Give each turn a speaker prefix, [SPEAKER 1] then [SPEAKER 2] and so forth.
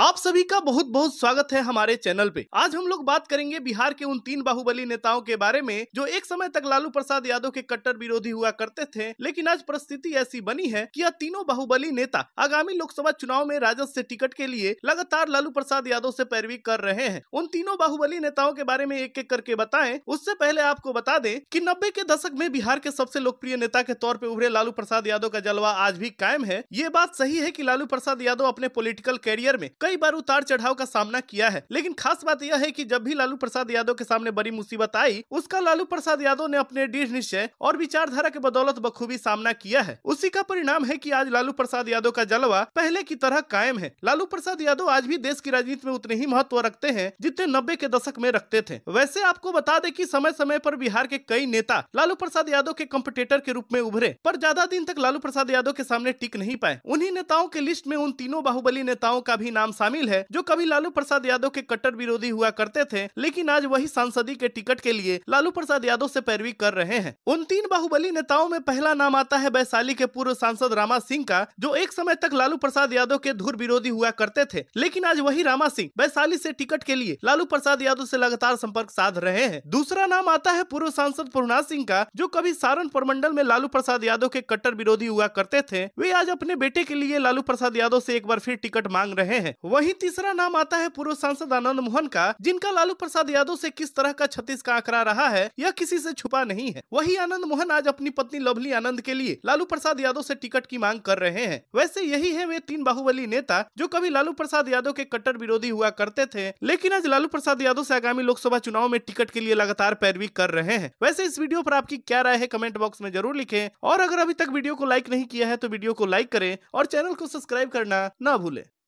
[SPEAKER 1] आप सभी का बहुत बहुत स्वागत है हमारे चैनल पे आज हम लोग बात करेंगे बिहार के उन तीन बाहुबली नेताओं के बारे में जो एक समय तक लालू प्रसाद यादव के कट्टर विरोधी हुआ करते थे लेकिन आज परिस्थिति ऐसी बनी है कि यह तीनों बाहुबली नेता आगामी लोकसभा चुनाव में राजद से टिकट के लिए लगातार लालू प्रसाद यादव से पैरवी कर रहे हैं उन तीनों बाहुबली नेताओं के बारे में एक एक करके बताए उससे पहले आपको बता दें की नब्बे के दशक में बिहार के सबसे लोकप्रिय नेता के तौर पर उभरे लालू प्रसाद यादव का जलवा आज भी कायम है ये बात सही है की लालू प्रसाद यादव अपने पोलिटिकल कैरियर में कई बार उतार चढ़ाव का सामना किया है लेकिन खास बात यह है की जब भी लालू प्रसाद यादव के सामने बड़ी मुसीबत आई उसका लालू प्रसाद यादव ने अपने दृढ़ निश्चय और विचारधारा के बदौलत बखूबी सामना किया है उसी का परिणाम है की आज लालू प्रसाद यादव का जलवा पहले की तरह कायम है लालू प्रसाद यादव आज भी देश की राजनीति में उतने ही महत्व रखते हैं जितने नब्बे के दशक में रखते थे वैसे आपको बता दे की समय समय पर बिहार के कई नेता लालू प्रसाद यादव के कम्पिटेटर के रूप में उभरे पर ज्यादा दिन तक लालू प्रसाद यादव के सामने टिक नहीं पाए उन्हीं नेताओं के लिस्ट में उन तीनों बाहुबली नेताओं का भी नाम नाम शामिल है जो कभी लालू प्रसाद यादव के कट्टर विरोधी हुआ करते थे लेकिन आज वही सांसदी के टिकट के लिए लालू प्रसाद यादव से पैरवी कर रहे हैं उन तीन बाहुबली नेताओं में पहला नाम आता है वैशाली के पूर्व सांसद रामा सिंह का जो एक समय तक लालू प्रसाद यादव के धुर विरोधी हुआ करते थे लेकिन आज वही रामा सिंह वैशाली से टिकट के लिए लालू प्रसाद यादव से लगातार संपर्क साध रहे हैं दूसरा नाम आता है पूर्व सांसद पूर्णा सिंह का जो कभी सारण प्रमंडल में लालू प्रसाद यादव के कट्टर विरोधी हुआ करते थे वे आज अपने बेटे के लिए लालू प्रसाद यादव से एक बार फिर टिकट मांग रहे हैं वहीं तीसरा नाम आता है पूर्व सांसद आनंद मोहन का जिनका लालू प्रसाद यादव से किस तरह का छत्तीस का आंकड़ा रहा है यह किसी से छुपा नहीं है वही आनंद मोहन आज अपनी पत्नी लवली आनंद के लिए लालू प्रसाद यादव से टिकट की मांग कर रहे हैं वैसे यही है वे तीन बाहुबली नेता जो कभी लालू प्रसाद यादव के कट्टर विरोधी हुआ करते थे लेकिन आज लालू प्रसाद यादव से आगामी लोकसभा चुनाव में टिकट के लिए लगातार पैरवी कर रहे हैं वैसे इस वीडियो पर आपकी क्या राय है कमेंट बॉक्स में जरूर लिखे और अगर अभी तक वीडियो को लाइक नहीं किया है तो वीडियो को लाइक करें और चैनल को सब्सक्राइब करना न भूले